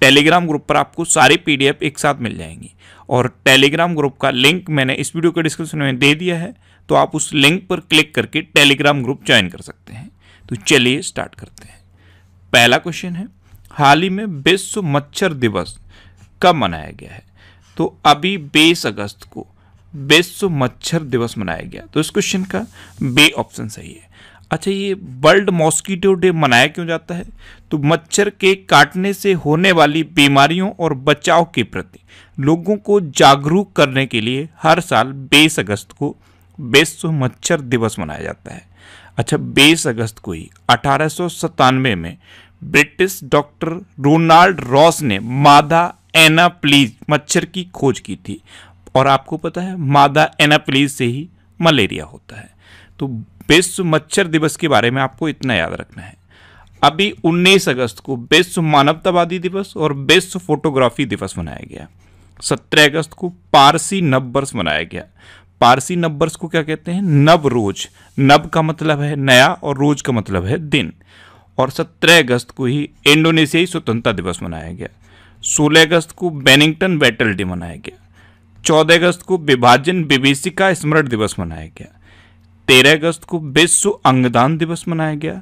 Telegram group पर आपको सारी पीडीएफ एक साथ मिल जाएंगी और टेलीग्राम ग्रुप का लिंक मैंने इस वीडियो के डिस्क्रिप्शन में दे दिया है तो आप उस लिंक पर क्लिक करके टेलीग्राम ग्रुप ज्वाइन कर सकते हैं तो चलिए स्टार्ट करते हैं पहला क्वेश्चन है हाल ही में विश्व मच्छर दिवस कब मनाया गया है तो अभी बीस अगस्त को विश्व मच्छर दिवस मनाया गया तो इस क्वेश्चन का बे ऑप्शन सही है अच्छा ये वर्ल्ड मॉस्किटो डे मनाया क्यों जाता है तो मच्छर के काटने से होने वाली बीमारियों और बचाव के प्रति लोगों को जागरूक करने के लिए हर साल बीस अगस्त को विश्व मच्छर दिवस मनाया जाता है अच्छा बीस अगस्त को ही अठारह में ब्रिटिश डॉक्टर रोनाल्ड रॉस ने मादा एना प्लीज मच्छर की खोज की थी और आपको पता है मादा एनाप्लीज से ही मलेरिया होता है तो विश्व मच्छर दिवस के बारे में आपको इतना याद रखना है अभी 19 अगस्त को विश्व मानवतावादी दिवस और विश्व फोटोग्राफी दिवस मनाया गया 17 अगस्त को पारसी नव वर्ष मनाया गया पारसी नव वर्ष को क्या कहते हैं नव रोज नव का मतलब है नया और रोज का मतलब है दिन और 17 अगस्त को ही इंडोनेशियाई स्वतंत्रता दिवस मनाया गया 16 अगस्त को बेनिंगटन बैटल डे मनाया गया 14 अगस्त को विभाजन विभिषिका स्मरण दिवस मनाया गया तेरह अगस्त को विश्व अंगदान दिवस मनाया गया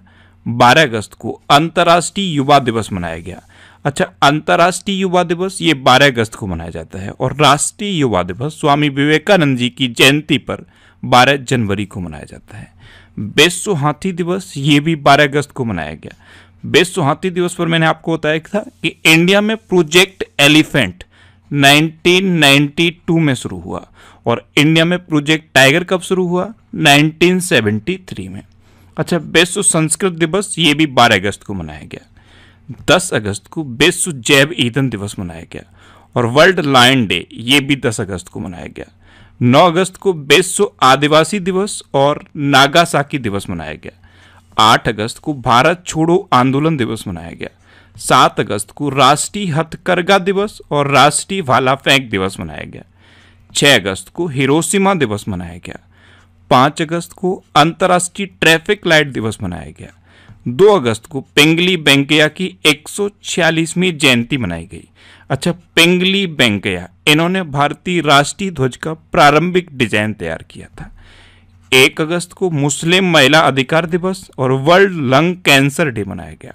बारह अगस्त को अंतर्राष्ट्रीय युवा दिवस मनाया गया अच्छा अंतर्राष्ट्रीय युवा दिवस ये बारह अगस्त को मनाया जाता है और राष्ट्रीय युवा दिवस स्वामी विवेकानंद जी की जयंती पर बारह जनवरी को मनाया जाता है विश्व हाथी दिवस ये भी बारह अगस्त को मनाया गया विश्व हाथी दिवस पर मैंने आपको बताया था कि इंडिया में प्रोजेक्ट एलिफेंट 1992 में शुरू हुआ और इंडिया में प्रोजेक्ट टाइगर कब शुरू हुआ 1973 में अच्छा विश्व संस्कृत दिवस ये भी 12 अगस्त को मनाया गया 10 अगस्त को विश्व जैव ईंधन दिवस मनाया गया और वर्ल्ड लाइन डे ये भी 10 अगस्त को मनाया गया 9 अगस्त को विश्व आदिवासी दिवस और नागासाकी दिवस मनाया गया 8 अगस्त को भारत छोड़ो आंदोलन दिवस मनाया गया सात अगस्त को राष्ट्रीय हथकरघा दिवस और राष्ट्रीय भाला फेंक दिवस मनाया गया छः अगस्त को हिरोशिमा दिवस मनाया गया पाँच अगस्त को अंतर्राष्ट्रीय ट्रैफिक लाइट दिवस मनाया गया दो अगस्त को पेंगली बैंकया की 146वीं जयंती मनाई गई अच्छा पेंगली बैंकया इन्होंने भारतीय राष्ट्रीय ध्वज का प्रारंभिक डिजाइन तैयार किया था एक अगस्त को मुस्लिम महिला अधिकार दिवस और वर्ल्ड लंग कैंसर डे मनाया गया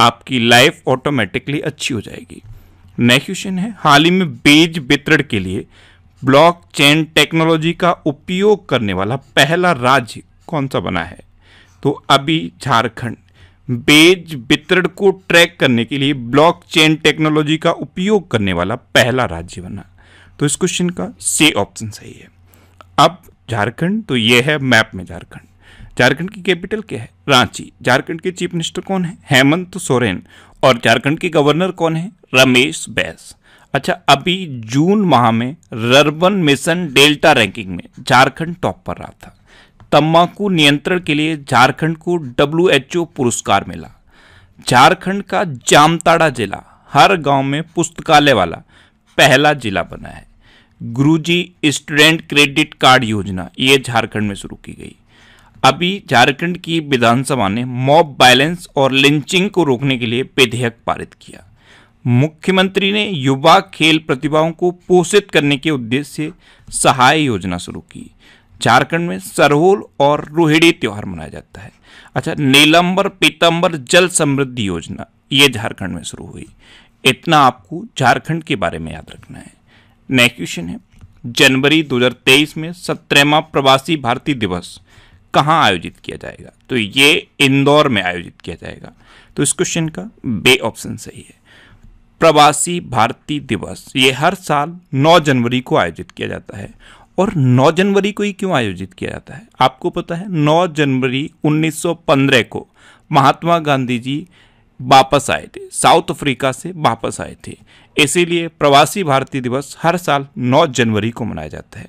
आपकी लाइफ ऑटोमेटिकली अच्छी हो जाएगी नेक्स्ट क्वेश्चन है हाल ही में बीज वितरण के लिए ब्लॉक चेन टेक्नोलॉजी का उपयोग करने वाला पहला राज्य कौन सा बना है तो अभी झारखंड बेज वितरण को ट्रैक करने के लिए ब्लॉक चेन टेक्नोलॉजी का उपयोग करने वाला पहला राज्य बना तो इस क्वेश्चन का से ऑप्शन सही है अब झारखंड तो यह है मैप में झारखंड झारखंड की कैपिटल क्या है रांची झारखंड के चीफ मिनिस्टर कौन है हेमंत सोरेन और झारखंड के गवर्नर कौन है रमेश बैस अच्छा अभी जून माह में रर्बन मिशन डेल्टा रैंकिंग में झारखंड टॉप पर रहा था तम्बाकू नियंत्रण के लिए झारखंड को डब्ल्यू पुरस्कार मिला झारखंड का जामताड़ा जिला हर गांव में पुस्तकालय वाला पहला जिला बना है गुरुजी स्टूडेंट क्रेडिट कार्ड योजना ये झारखंड में शुरू की गई अभी झारखंड की विधानसभा ने मॉब वायलेंस और लिंचिंग को रोकने के लिए विधेयक पारित किया मुख्यमंत्री ने युवा खेल प्रतिभाओं को पोषित करने के उद्देश्य से सहाय योजना शुरू की झारखंड में सरहोल और रोहिड़ी त्यौहार मनाया जाता है अच्छा नीलंबर पीतम्बर जल समृद्धि योजना ये झारखंड में शुरू हुई इतना आपको झारखंड के बारे में याद रखना है नेक्स्ट क्वेश्चन है जनवरी 2023 में सत्रहवा प्रवासी भारतीय दिवस कहाँ आयोजित किया जाएगा तो ये इंदौर में आयोजित किया जाएगा तो इस क्वेश्चन का बे ऑप्शन सही है प्रवासी भारतीय दिवस ये हर साल 9 जनवरी को आयोजित किया जाता है और 9 जनवरी को ही क्यों आयोजित किया जाता है आपको पता है 9 जनवरी 1915 को महात्मा गांधी जी वापस आए थे साउथ अफ्रीका से वापस आए थे इसीलिए प्रवासी भारतीय दिवस हर साल 9 जनवरी को मनाया जाता है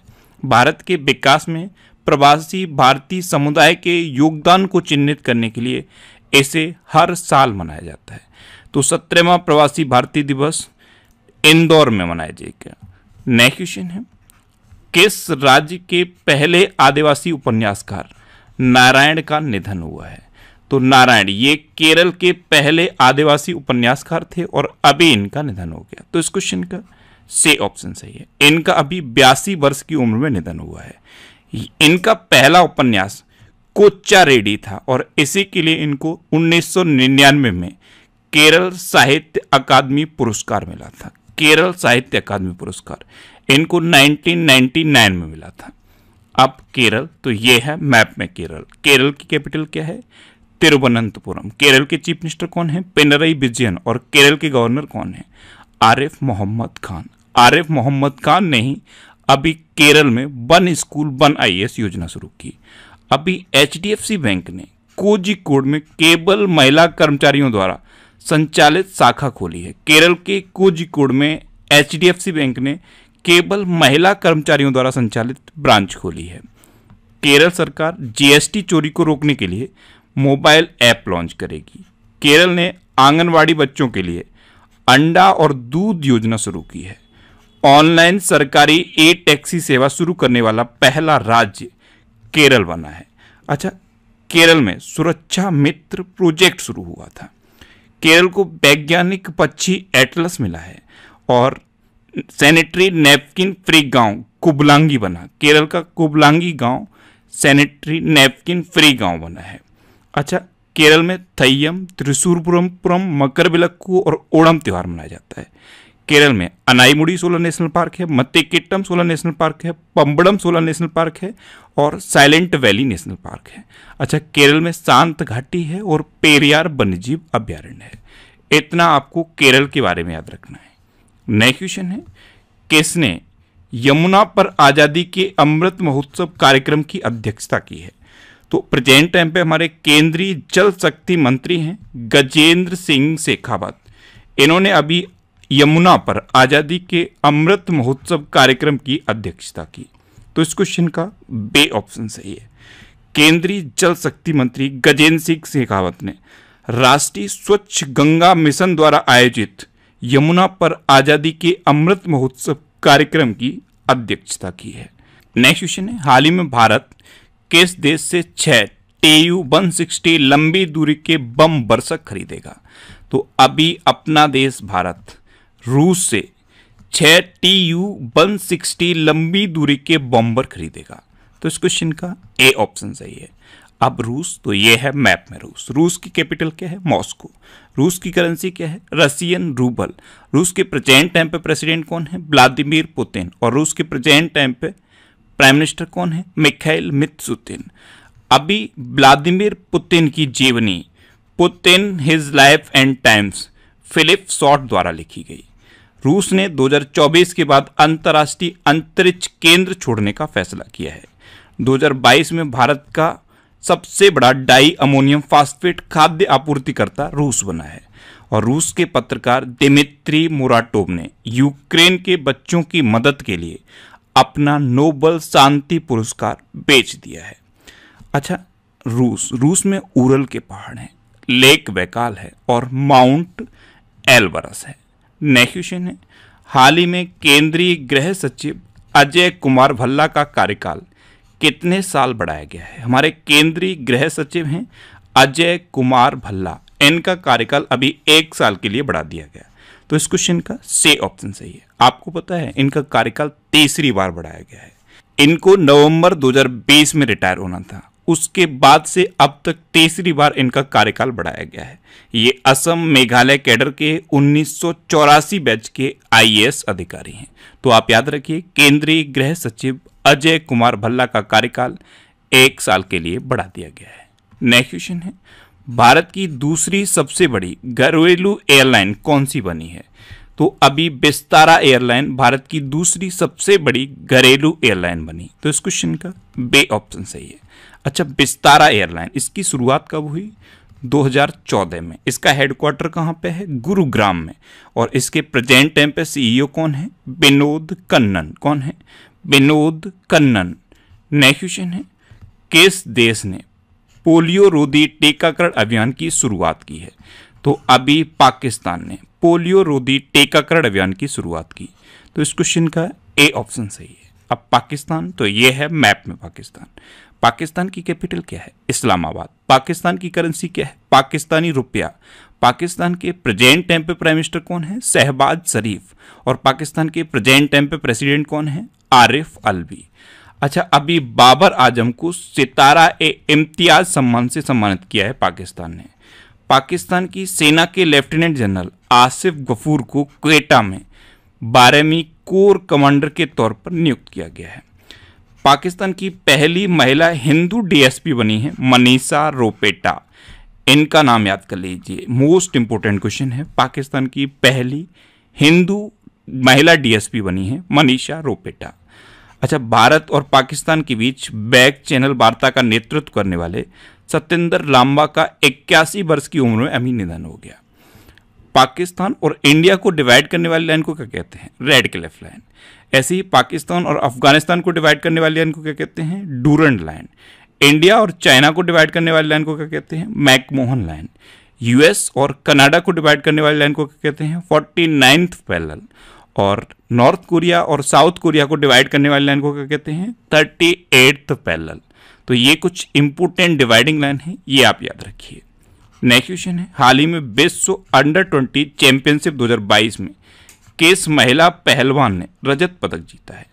भारत के विकास में प्रवासी भारतीय समुदाय के योगदान को चिन्हित करने के लिए ऐसे हर साल मनाया जाता है तो सत्रहवा प्रवासी भारतीय दिवस इंदौर में मनाया जाएगा नेक्स्ट क्वेश्चन है किस राज्य के पहले आदिवासी उपन्यासकार नारायण का निधन हुआ है तो नारायण ये केरल के पहले आदिवासी उपन्यासकार थे और अभी इनका निधन हो गया तो इस क्वेश्चन का से ऑप्शन सही है इनका अभी बयासी वर्ष की उम्र में निधन हुआ है इनका पहला उपन्यास कोच्चा रेडी था और इसी के लिए इनको 1999 में केरल साहित्य अकादमी पुरस्कार मिला था केरल साहित्य अकादमी पुरस्कार इनको 1999 में मिला था अब केरल तो ये है मैप में केरल केरल की कैपिटल क्या है तिरुवनंतपुरम केरल के चीफ मिनिस्टर कौन है पिनरई विजयन और केरल के गवर्नर कौन है आरिफ मोहम्मद खान आरिफ मोहम्मद खान नहीं अभी केरल में वन स्कूल वन आई योजना शुरू की अभी एच बैंक ने कोजिकोड में केवल महिला कर्मचारियों द्वारा संचालित शाखा खोली है केरल के कोजिकोड में एच बैंक ने केवल महिला कर्मचारियों द्वारा संचालित ब्रांच खोली है केरल सरकार जीएसटी चोरी को रोकने के लिए मोबाइल ऐप लॉन्च करेगी केरल ने आंगनवाड़ी बच्चों के लिए अंडा और दूध योजना शुरू की है ऑनलाइन सरकारी ए टैक्सी सेवा शुरू करने वाला पहला राज्य केरल बना है अच्छा केरल में सुरक्षा मित्र प्रोजेक्ट शुरू हुआ था केरल को वैज्ञानिक पक्षी एटलस मिला है और सैनिटरी नैपकिन फ्री गांव कुबलांगी बना केरल का कुबलांगी गांव सैनिटरी नैपकिन फ्री गांव बना है अच्छा केरल में थैयम त्रिशूरपुरमपुरम मकरविलक्कू और ओणम त्यौहार मनाया जाता है केरल में अनाईमुड़ी सोलर नेशनल पार्क है मत्तिकिट्टम सोलर नेशनल पार्क है पम्बड़म सोलर नेशनल पार्क है और साइलेंट वैली नेशनल पार्क है अच्छा केरल में शांत घाटी है और पेरियार वन्यजीव अभ्यारण्य है इतना आपको केरल के बारे में याद रखना है नया क्वेश्चन है किसने यमुना पर आज़ादी के अमृत महोत्सव कार्यक्रम की अध्यक्षता की है तो प्रेजेंट टाइम पे हमारे केंद्रीय जल शक्ति मंत्री हैं गजेंद्र सिंह शेखावत इन्होंने अभी यमुना पर आज़ादी के अमृत महोत्सव कार्यक्रम की अध्यक्षता की तो इस क्वेश्चन का बे ऑप्शन सही है केंद्रीय जल शक्ति मंत्री गजेंद्र सिंह शेखावत ने राष्ट्रीय स्वच्छ गंगा मिशन द्वारा आयोजित यमुना पर आज़ादी के अमृत महोत्सव कार्यक्रम की अध्यक्षता की है नेक्स्ट क्वेश्चन है हाल ही में भारत किस देश से छः एयू 160 लंबी दूरी के बम बरसक खरीदेगा तो अभी अपना देश भारत रूस से छ टी यू वन सिक्सटी लंबी दूरी के बॉम्बर खरीदेगा तो इस क्वेश्चन का ए ऑप्शन सही है अब रूस तो ये है मैप में रूस रूस की कैपिटल क्या है मॉस्को रूस की करेंसी क्या है रसियन रूबल रूस के प्रेजेंट टाइम पे प्रेसिडेंट कौन है व्लादिमीर पुतिन और रूस के प्रेजेंट टाइम पे प्राइम मिनिस्टर कौन है मिखाइल मित्सुतिन अभी व्लादिमीर पुतिन की जीवनी Putin his life and times Philip Short द्वारा लिखी गई रूस ने 2024 के बाद अंतर्राष्ट्रीय अंतरिक्ष केंद्र छोड़ने का फैसला किया है 2022 में भारत का सबसे बड़ा डाई अमोनियम फास्फेट खाद्य आपूर्तिकर्ता रूस बना है और रूस के पत्रकार दिमित्री मुराटोव ने यूक्रेन के बच्चों की मदद के लिए अपना नोबल शांति पुरस्कार बेच दिया है अच्छा रूस रूस में उरल के पहाड़ हैं लेक वैकाल है और माउंट एल्बरस है नेहुशन क्वेश्चन है हाल ही में केंद्रीय गृह सचिव अजय कुमार भल्ला का कार्यकाल कितने साल बढ़ाया गया है हमारे केंद्रीय गृह सचिव हैं अजय कुमार भल्ला इनका कार्यकाल अभी एक साल के लिए बढ़ा दिया गया तो इस क्वेश्चन का से ऑप्शन सही है आपको पता है इनका कार्यकाल तीसरी बार बढ़ाया गया है इनको नवंबर 2020 में रिटायर होना था उसके बाद से अब तक तीसरी बार इनका कार्यकाल बढ़ाया गया है ये असम मेघालय कैडर के उन्नीस बैच के आईएएस अधिकारी हैं तो आप याद रखिए केंद्रीय गृह सचिव अजय कुमार भल्ला का कार्यकाल एक साल के लिए बढ़ा दिया गया है नेक्स्ट क्वेश्चन है भारत की दूसरी सबसे बड़ी घरेलू एयरलाइन कौन सी बनी है तो अभी बिस्तारा एयरलाइन भारत की दूसरी सबसे बड़ी घरेलू एयरलाइन बनी तो इस क्वेश्चन का बे ऑप्शन सही है अच्छा बिस्तारा एयरलाइन इसकी शुरुआत कब हुई 2014 में इसका हेडक्वार्टर कहाँ पे है गुरुग्राम में और इसके प्रेजेंट टाइम पे सीईओ e कौन है विनोद कन्नन कौन है विनोद कन्नन नेक्स्ट क्वेश्चन है किस देश ने पोलियो रोधी टीकाकरण अभियान की शुरुआत की है तो अभी पाकिस्तान ने पोलियो रोधी टीकाकरण अभियान की शुरुआत की तो इस क्वेश्चन का ए ऑप्शन सही है अब पाकिस्तान तो ये है मैप में पाकिस्तान पाकिस्तान की कैपिटल क्या है इस्लामाबाद पाकिस्तान की करेंसी क्या है पाकिस्तानी रुपया पाकिस्तान के प्रेजेंट टाइम पे प्राइम मिनिस्टर कौन है शहबाज शरीफ और पाकिस्तान के प्रेजेंट टाइम पे प्रेसिडेंट कौन है आरिफ अलवी अच्छा अभी बाबर आजम को सितारा ए इम्तियाज सम्मान से सम्मानित किया है पाकिस्तान ने पाकिस्तान की सेना के लेफ्टिनेंट जनरल आसिफ गफूर को क्वेटा में बारहवीं कोर कमांडर के तौर पर नियुक्त किया गया है पाकिस्तान की पहली महिला हिंदू डीएसपी बनी है मनीषा रोपेटा इनका नाम याद कर लीजिए मोस्ट इंपोर्टेंट क्वेश्चन है पाकिस्तान की पहली हिंदू महिला डीएसपी बनी है मनीषा रोपेटा अच्छा भारत और पाकिस्तान के बीच बैक चैनल वार्ता का नेतृत्व करने वाले सत्येंद्र लांबा का इक्यासी वर्ष की उम्र में अभी निधन हो गया पाकिस्तान और इंडिया को डिवाइड करने वाली लाइन को क्या कहते हैं रेड क्लिफ लाइन ऐसे ही पाकिस्तान और अफगानिस्तान को डिवाइड करने वाली लाइन को क्या कहते हैं डूरंड लाइन इंडिया और चाइना को डिवाइड करने वाली लाइन को क्या कहते हैं मैकमोहन लाइन यूएस और कनाडा को डिवाइड करने वाली लाइन को क्या कहते हैं फोर्टी नाइन्थ और नॉर्थ कोरिया और साउथ कोरिया को डिवाइड करने वाली लाइन को क्या कहते हैं थर्टी एट्थ तो ये कुछ इंपोर्टेंट डिवाइडिंग लाइन है ये आप याद रखिए नेक्स्ट क्वेश्चन है हाल ही में विश्व अंडर ट्वेंटी चैंपियनशिप 2022 में किस महिला पहलवान ने रजत पदक जीता है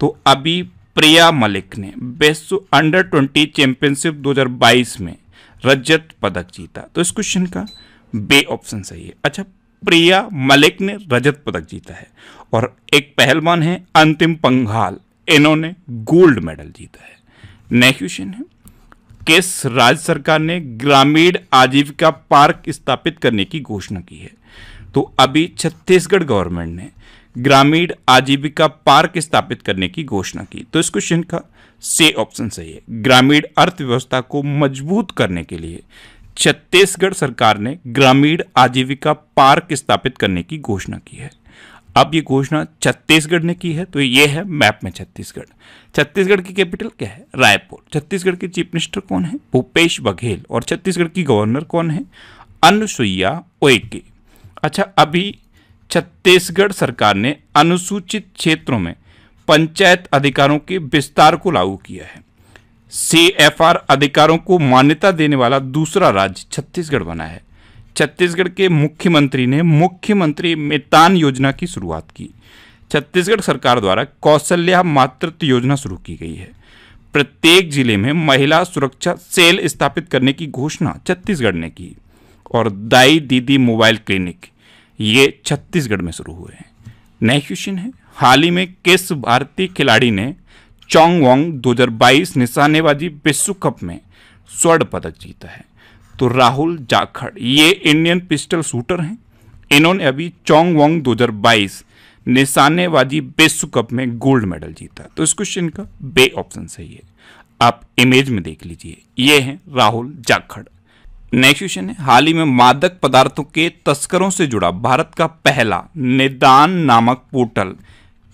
तो अभी प्रिया मलिक ने विश्व अंडर ट्वेंटी चैंपियनशिप 2022 में रजत पदक जीता तो इस क्वेश्चन का बे ऑप्शन सही है अच्छा प्रिया मलिक ने रजत पदक जीता है और एक पहलवान है अंतिम पंघाल इन्होंने गोल्ड मेडल जीता है नेक्स्ट क्वेश्चन है केस राज्य सरकार ने ग्रामीण आजीविका पार्क स्थापित करने की घोषणा की है तो अभी छत्तीसगढ़ गवर्नमेंट ने ग्रामीण आजीविका पार्क स्थापित करने की घोषणा की तो इस क्वेश्चन का से ऑप्शन सही है ग्रामीण अर्थव्यवस्था को मजबूत करने के लिए छत्तीसगढ़ सरकार ने ग्रामीण आजीविका पार्क स्थापित करने की घोषणा की है अब ये घोषणा छत्तीसगढ़ ने की है तो ये है मैप में छत्तीसगढ़ छत्तीसगढ़ की कैपिटल क्या है रायपुर छत्तीसगढ़ के चीफ मिनिस्टर कौन है भूपेश बघेल और छत्तीसगढ़ की गवर्नर कौन है अनुसुईया ओके अच्छा अभी छत्तीसगढ़ सरकार ने अनुसूचित क्षेत्रों में पंचायत अधिकारों के विस्तार को लागू किया है सी अधिकारों को मान्यता देने वाला दूसरा राज्य छत्तीसगढ़ बना है छत्तीसगढ़ के मुख्यमंत्री ने मुख्यमंत्री मितान योजना की शुरुआत की छत्तीसगढ़ सरकार द्वारा कौशल्या मातृत्व योजना शुरू की गई है प्रत्येक जिले में महिला सुरक्षा सेल स्थापित करने की घोषणा छत्तीसगढ़ ने की और दाई दीदी मोबाइल क्लिनिक ये छत्तीसगढ़ में शुरू हुए हैं नेक्स्ट क्वेश्चन है हाल ही में किस भारतीय खिलाड़ी ने चोंग वोंग दो निशानेबाजी विश्व कप में स्वर्ण पदक जीता है तो राहुल जाखड़ ये इंडियन पिस्टल शूटर हैं इन्होंने अभी चोंग वोंग बाईस निशानेबाजी विश्व कप में गोल्ड मेडल जीता तो इस क्वेश्चन का बे ऑप्शन सही है आप इमेज में देख लीजिए ये है राहुल जाखड़ नेक्स्ट क्वेश्चन है हाल ही में मादक पदार्थों के तस्करों से जुड़ा भारत का पहला निदान नामक पोर्टल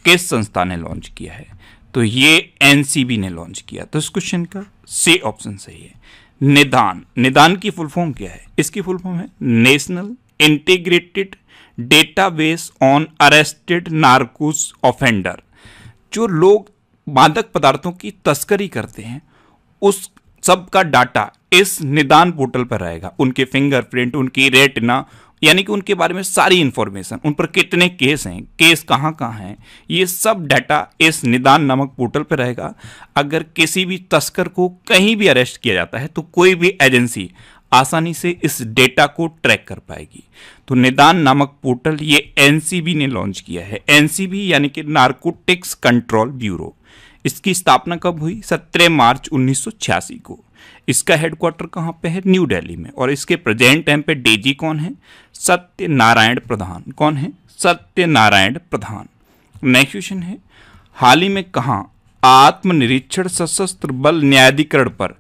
किस संस्था ने लॉन्च किया है तो ये एनसीबी ने लॉन्च किया तो इस क्वेश्चन का सी ऑप्शन सही है निदान निदान की फुल फॉर्म क्या है इसकी फुल फॉर्म है national integrated database on arrested narcos offender जो लोग मादक पदार्थों की तस्करी करते हैं उस सब का डाटा इस निदान पोर्टल पर रहेगा उनके फिंगरप्रिंट उनकी रेटिना यानी कि उनके बारे में सारी इंफॉर्मेशन उन पर कितने केस हैं केस कहाँ कहाँ हैं ये सब डाटा इस निदान नामक पोर्टल पर रहेगा अगर किसी भी तस्कर को कहीं भी अरेस्ट किया जाता है तो कोई भी एजेंसी आसानी से इस डेटा को ट्रैक कर पाएगी तो निदान नामक पोर्टल ये एनसीबी ने लॉन्च किया है एनसीबी यानी कि नार्कोटिक्स कंट्रोल ब्यूरो इसकी स्थापना कब हुई सत्रह मार्च 1986 को इसका हेडक्वार्टर कहाँ पे है न्यू दिल्ली में और इसके प्रेजेंट टाइम पे डेजी कौन है सत्य नारायण प्रधान कौन है सत्य नारायण प्रधान नेक्स्ट क्वेश्चन है हाल ही में कहाँ आत्मनिरीक्षण सशस्त्र बल न्यायाधिकरण पर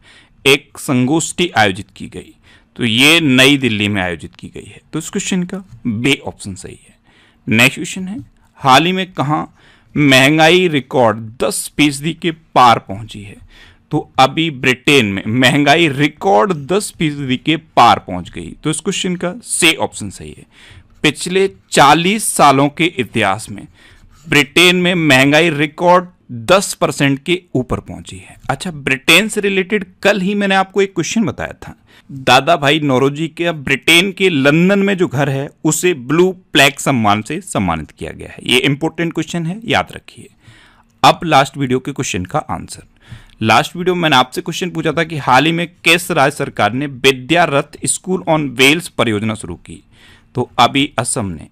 एक संगोष्ठी आयोजित की गई तो ये नई दिल्ली में आयोजित की गई है तो इस क्वेश्चन का बे ऑप्शन सही है नेक्स्ट क्वेश्चन है हाल ही में कहाँ महंगाई रिकॉर्ड 10 फीसदी के पार पहुंची है तो अभी ब्रिटेन में महंगाई रिकॉर्ड 10 फीसदी के पार पहुंच गई तो इस क्वेश्चन का से ऑप्शन सही है पिछले 40 सालों के इतिहास में ब्रिटेन में महंगाई रिकॉर्ड 10 परसेंट के ऊपर पहुंची है अच्छा ब्रिटेन से रिलेटेड कल ही मैंने आपको एक क्वेश्चन बताया था दादा भाई नौरोजी के ब्रिटेन के लंदन में जो घर है उसे ब्लू प्लैक सम्मान से सम्मानित किया गया है ये इंपॉर्टेंट क्वेश्चन है याद रखिए अब लास्ट वीडियो के क्वेश्चन का आंसर लास्ट वीडियो में मैंने आपसे क्वेश्चन पूछा था कि हाल ही में किस राज्य सरकार ने विद्यारथ स्कूल ऑन वेल्स परियोजना शुरू की तो अभी असम ने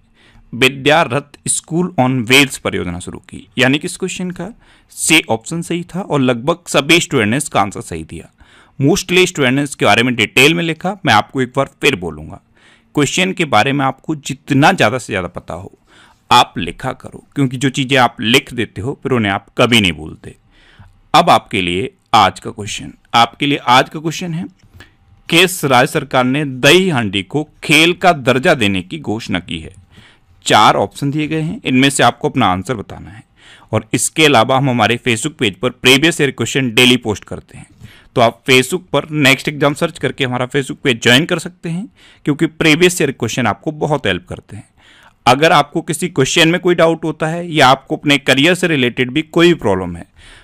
विद्यारथ स्कूल ऑन वेल्स परियोजना शुरू की यानी कि इस क्वेश्चन का से ऑप्शन सही था और लगभग सभी स्टूडेंट ने इसका आंसर सही दिया मोस्टली स्टूडेंट ने इसके बारे में डिटेल में लिखा मैं आपको एक बार फिर बोलूँगा क्वेश्चन के बारे में आपको जितना ज़्यादा से ज़्यादा पता हो आप लिखा करो क्योंकि जो चीज़ें आप लिख देते हो फिर उन्हें आप कभी नहीं भूलते अब आपके लिए आज का क्वेश्चन आपके लिए आज का क्वेश्चन है किस राज्य सरकार ने दही हांडी को खेल का दर्जा देने की घोषणा की है चार ऑप्शन दिए गए हैं इनमें से आपको अपना आंसर बताना है और इसके अलावा हम हमारे फेसबुक पेज पर previous year question daily post करते हैं तो आप फेसबुक पर नेक्स्ट एग्जाम सर्च करके हमारा फेसबुक पेज ज्वाइन कर सकते हैं क्योंकि प्रीवियस ईयर क्वेश्चन आपको बहुत हेल्प करते हैं अगर आपको किसी क्वेश्चन में कोई डाउट होता है या आपको अपने करियर से रिलेटेड भी कोई प्रॉब्लम है